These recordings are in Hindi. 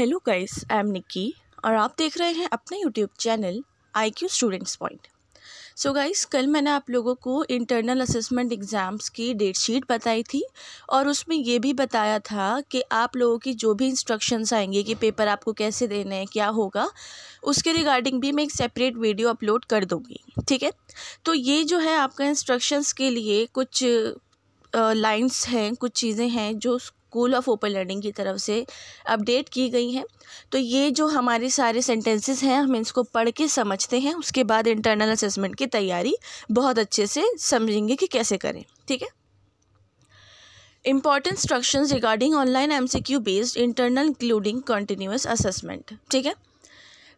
hello guys I am Nikki और आप देख रहे हैं अपना YouTube channel I Q students point so guys कल मैंने आप लोगों को इंटरनल असेसमेंट एग्ज़ाम्स की डेट शीट बताई थी और उसमें ये भी बताया था कि आप लोगों की जो भी इंस्ट्रक्शंस आएंगे कि पेपर आपको कैसे देने हैं क्या होगा उसके रिगार्डिंग भी मैं एक सेपरेट वीडियो अपलोड कर दूँगी ठीक है तो ये जो है आपका इंस्ट्रक्शंस के लिए कुछ लाइन्स हैं कुछ चीज़ें हैं जो स्कूल ऑफ ओपन लर्निंग की तरफ से अपडेट की गई हैं तो ये जो हमारे सारे सेंटेंसेस हैं हम इसको पढ़ के समझते हैं उसके बाद इंटरनल असेसमेंट की तैयारी बहुत अच्छे से समझेंगे कि कैसे करें ठीक है important instruction regarding online M C Q based internal including continuous assessment ठीक है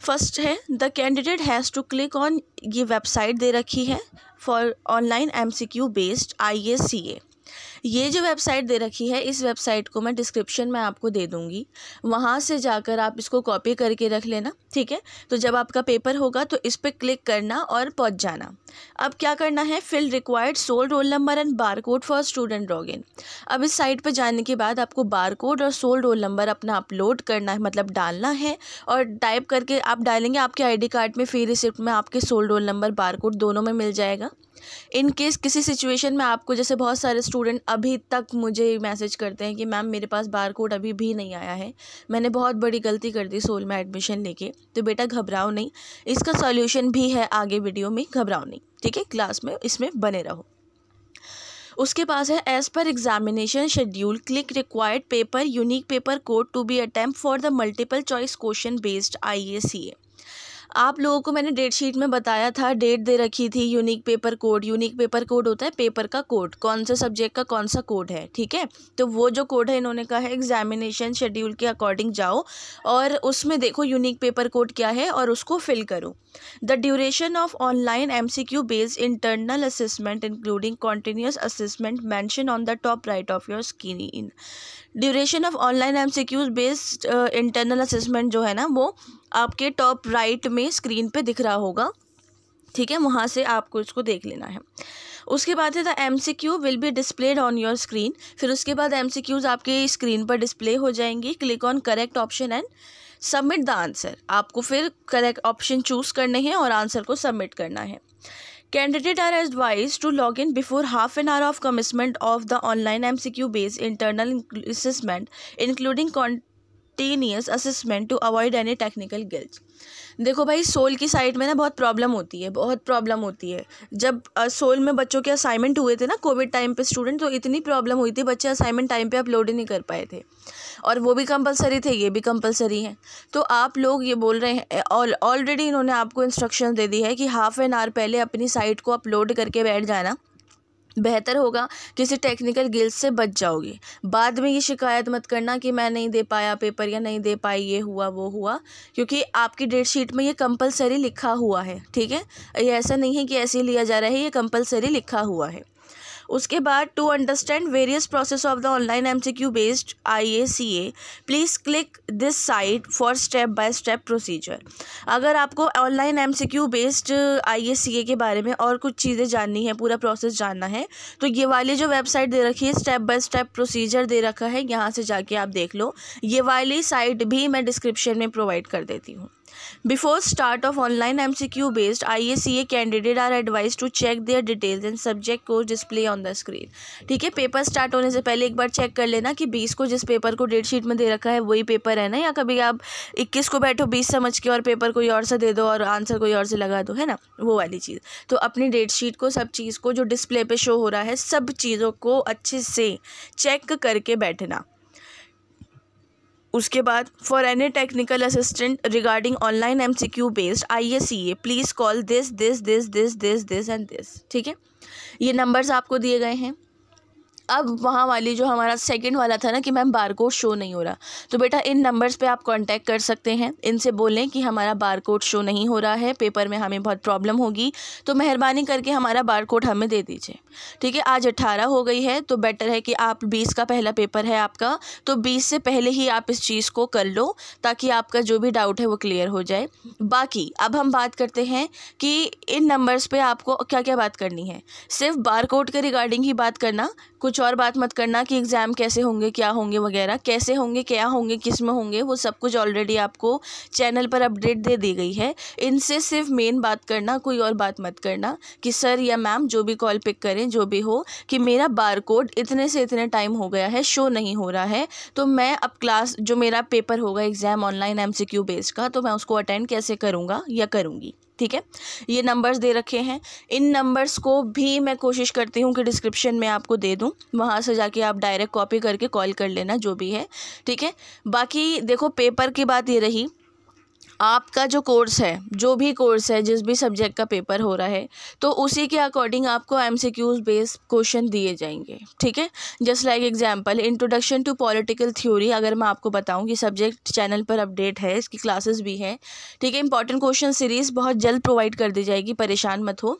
फर्स्ट है the candidate has to click on ये वेबसाइट दे रखी है for online M C Q based I A C A ये जो वेबसाइट दे रखी है इस वेबसाइट को मैं डिस्क्रिप्शन में आपको दे दूँगी वहाँ से जाकर आप इसको कॉपी करके रख लेना ठीक है तो जब आपका पेपर होगा तो इस पर क्लिक करना और पहुँच जाना अब क्या करना है fill required SOL roll number and bar code for student in अब इस साइट पर जाने के बाद आपको बार कोड और सोल रोल नंबर अपना अपलोड करना है मतलब डालना है और टाइप करके आप डालेंगे आपके डी कार्ड में फी रिसिप्ट में आपके SOL roll number bar code दोनों में मिल जाएगा इन केस किसी सिचुएशन में आपको जैसे बहुत सारे स्टूडेंट अभी तक मुझे मैसेज करते हैं कि मैम मेरे पास बार कोड अभी भी नहीं आया है मैंने बहुत बड़ी गलती कर दी सोल में एडमिशन लेके तो बेटा घबराओ नहीं इसका सॉल्यूशन भी है आगे वीडियो में घबराओ नहीं ठीक है क्लास में इसमें बने रहो उसके पास है एज पर examination schedule click required paper unique paper code to be attempt for the multiple choice question based I A C A आप लोगों को मैंने डेट शीट में बताया था डेट दे रखी थी unique paper code unique paper code होता है पेपर का कोड कौन से सब्जेक्ट का कौन सा कोड है ठीक है तो वो जो कोड है इन्होंने कहा है एग्जामिनेशन शेड्यूल के अकॉर्डिंग जाओ और उसमें देखो यूनिक पेपर कोड क्या है और उसको फिल करो the duration of online M C Q based internal assessment including continuous assessment mention on the top right of your screen duration of online M C Q based internal assessment जो है ना वो आपके टॉप राइट में स्क्रीन पे दिख रहा होगा ठीक है वहाँ से आपको इसको देख लेना है उसके बाद है the M C Q will be displayed on your screen फिर उसके बाद एम सी क्यूज़ आपके स्क्रीन पर डिस्प्ले हो जाएंगी click on correct option and submit the answer आपको फिर करेक्ट ऑप्शन चूज़ करने हैं और आंसर को सबमिट करना है candidate are advise to log in before half an hour of commencement of the online M C Q based internal assessment including simultaneous assessment to avoid any technical glitch देखो भाई सोल की साइड में ना बहुत प्रॉब्लम होती है बहुत प्रॉब्लम होती है जब सोल में बच्चों के असाइनमेंट हुए थे ना कोविड टाइम पे स्टूडेंट तो इतनी प्रॉब्लम हुई थी बच्चे असाइनमेंट टाइम पे अपलोड ही नहीं कर पाए थे और वो भी कंपलसरी थे ये भी कंपलसरी हैं तो आप लोग ये बोल रहे हैं ऑलरेडी इन्होंने आपको इंस्ट्रक्शन दे दी है कि हाफ एन आवर पहले अपनी साइट को अपलोड करके बैठ जाना बेहतर होगा किसी टेक्निकल गिल्स से बच जाओगे बाद में ये शिकायत मत करना कि मैं नहीं दे पाया पेपर या नहीं दे पाई ये हुआ वो हुआ क्योंकि आपकी डेट शीट में ये कंपलसरी लिखा हुआ है ठीक है ये ऐसा नहीं है कि ऐसे लिया जा रहा है ये कंपलसरी लिखा हुआ है उसके बाद to understand various process of the online M C Q based I A C A please click this site for step by step procedure अगर आपको online M C Q based I A C A के बारे में और कुछ चीज़ें जाननी है पूरा प्रोसेस जानना है तो ये वाली जो वेबसाइट दे रखी है स्टेप बाय स्टेप प्रोसीजर दे रखा है यहाँ से जाके आप देख लो ये वाली साइट भी मैं डिस्क्रिप्शन में प्रोवाइड कर देती हूँ before start of online M C Q based I A C A candidate are advise to check their details and subject को डिस्प्ले ऑन द स्क्रीन ठीक है पेपर स्टार्ट होने से पहले एक बार चेक कर लेना कि बीस को जिस पेपर को डेट शीट में दे रखा है वही पेपर है ना या कभी आप इक्कीस को बैठो बीस समझ के और पेपर कोई और से दे दो और आंसर कोई और से लगा दो है ना वो वाली चीज़ तो अपनी डेट शीट को सब चीज़ को जो डिस्प्ले पे शो हो रहा है सब चीज़ों को अच्छे से चेक करके बैठना उसके बाद for any technical assistant regarding online M C Q based I A C A please call this this this this this this and this ठीक है ये नंबर्स आपको दिए गए हैं अब वहाँ वाली जो हमारा सेकंड वाला था ना कि मैम बार कोड शो नहीं हो रहा तो बेटा इन नंबर्स पे आप कांटेक्ट कर सकते हैं इनसे बोलें कि हमारा बार कोड शो नहीं हो रहा है पेपर में हमें बहुत प्रॉब्लम होगी तो मेहरबानी करके हमारा बार कोड हमें दे दीजिए ठीक है आज अट्ठारह हो गई है तो बेटर है कि आप बीस का पहला पेपर है आपका तो बीस से पहले ही आप इस चीज़ को कर लो ताकि आपका जो भी डाउट है वो क्लियर हो जाए बाकी अब हम बात करते हैं कि इन नंबर्स पर आपको क्या क्या बात करनी है सिर्फ बार कोड के रिगार्डिंग ही बात करना कुछ और बात मत करना कि एग्ज़ाम कैसे होंगे क्या होंगे वगैरह कैसे होंगे क्या होंगे किस में होंगे वो सब कुछ ऑलरेडी आपको चैनल पर अपडेट दे दी गई है इनसे सिर्फ मेन बात करना कोई और बात मत करना कि सर या मैम जो भी कॉल पिक करें जो भी हो कि मेरा बार कोड इतने से इतने टाइम हो गया है शो नहीं हो रहा है तो मैं अब क्लास जो मेरा पेपर होगा एग्ज़ाम ऑनलाइन एम बेस्ड का तो मैं उसको अटेंड कैसे करूँगा या करूँगी ठीक है ये नंबर्स दे रखे हैं इन नंबर्स को भी मैं कोशिश करती हूँ कि डिस्क्रिप्शन में आपको दे दूँ वहाँ से जाके आप डायरेक्ट कॉपी करके कॉल कर लेना जो भी है ठीक है बाकी देखो पेपर की बात ये रही आपका जो कोर्स है जो भी कोर्स है जिस भी सब्जेक्ट का पेपर हो रहा है तो उसी के अकॉर्डिंग आपको M C Qs based question दिए जाएंगे ठीक है just like example introduction to political theory अगर मैं आपको बताऊँ कि सब्जेक्ट चैनल पर अपडेट है इसकी क्लासेस भी हैं ठीक है इंपॉर्टेंट क्वेश्चन सीरीज़ बहुत जल्द प्रोवाइड कर दी जाएगी परेशान मत हो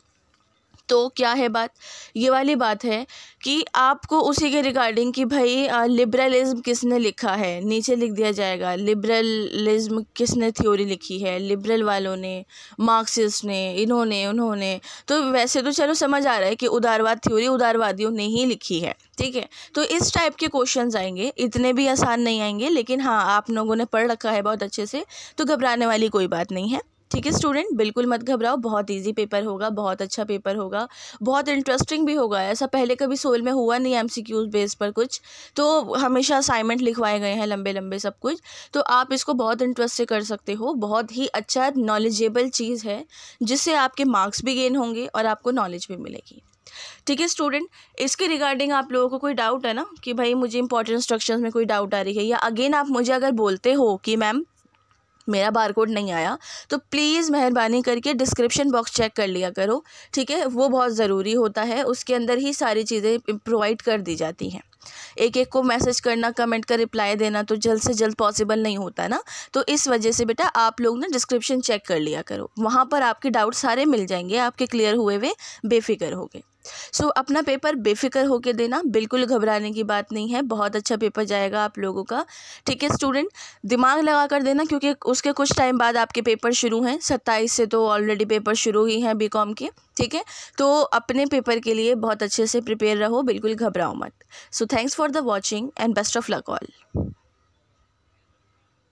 तो क्या है बात ये वाली बात है कि आपको उसी के रिगार्डिंग कि भाई लिबरलिज्म किसने लिखा है नीचे लिख दिया जाएगा लिबरलिज्म किसने थ्योरी लिखी है लिबरल वालों ने मार्क्सिस्ट ने इन्होंने उन्होंने तो वैसे तो चलो समझ आ रहा है कि उदारवाद थ्योरी उदारवादियों ने ही लिखी है ठीक है तो इस टाइप के क्वेश्चन आएंगे इतने भी आसान नहीं आएंगे लेकिन हाँ आप लोगों ने पढ़ रखा है बहुत अच्छे से तो घबराने वाली कोई बात नहीं है ठीक है स्टूडेंट बिल्कुल मत घबराओ बहुत ईजी पेपर होगा बहुत अच्छा पेपर होगा बहुत इंटरेस्टिंग भी होगा ऐसा पहले कभी सोल में हुआ नहीं एम सी बेस पर कुछ तो हमेशा असाइनमेंट लिखवाए गए हैं लंबे लंबे सब कुछ तो आप इसको बहुत इंटरेस्ट से कर सकते हो बहुत ही अच्छा नॉलेजेबल चीज़ है जिससे आपके मार्क्स भी गेन होंगे और आपको नॉलेज भी मिलेगी ठीक है स्टूडेंट इसके रिगार्डिंग आप लोगों को कोई डाउट है ना कि भाई मुझे इंपॉर्टेंट इंस्ट्रक्शंस में कोई डाउट आ रही है या अगेन आप मुझे अगर बोलते हो कि मैम मेरा बारकोड नहीं आया तो प्लीज़ मेहरबानी करके डिस्क्रिप्शन बॉक्स चेक कर लिया करो ठीक है वो बहुत ज़रूरी होता है उसके अंदर ही सारी चीज़ें प्रोवाइड कर दी जाती हैं एक एक को मैसेज करना कमेंट का रिप्लाई देना तो जल्द से जल्द पॉसिबल नहीं होता ना तो इस वजह से बेटा आप लोग ना डिस्क्रिप्शन चेक कर लिया करो वहाँ पर आपके डाउट सारे मिल जाएंगे आपके क्लियर हुए हुए बेफिक्र हो गए सो so, अपना पेपर बेफिक्र होकर देना बिल्कुल घबराने की बात नहीं है बहुत अच्छा पेपर जाएगा आप लोगों का ठीक है स्टूडेंट दिमाग लगा कर देना क्योंकि उसके कुछ टाइम बाद आपके पेपर शुरू हैं सत्ताईस से तो ऑलरेडी पेपर शुरू ही हैं बी के ठीक है तो अपने पेपर के लिए बहुत अच्छे से प्रिपेयर रहो बिल्कुल घबराओ मत so thanks for the watching and best of luck all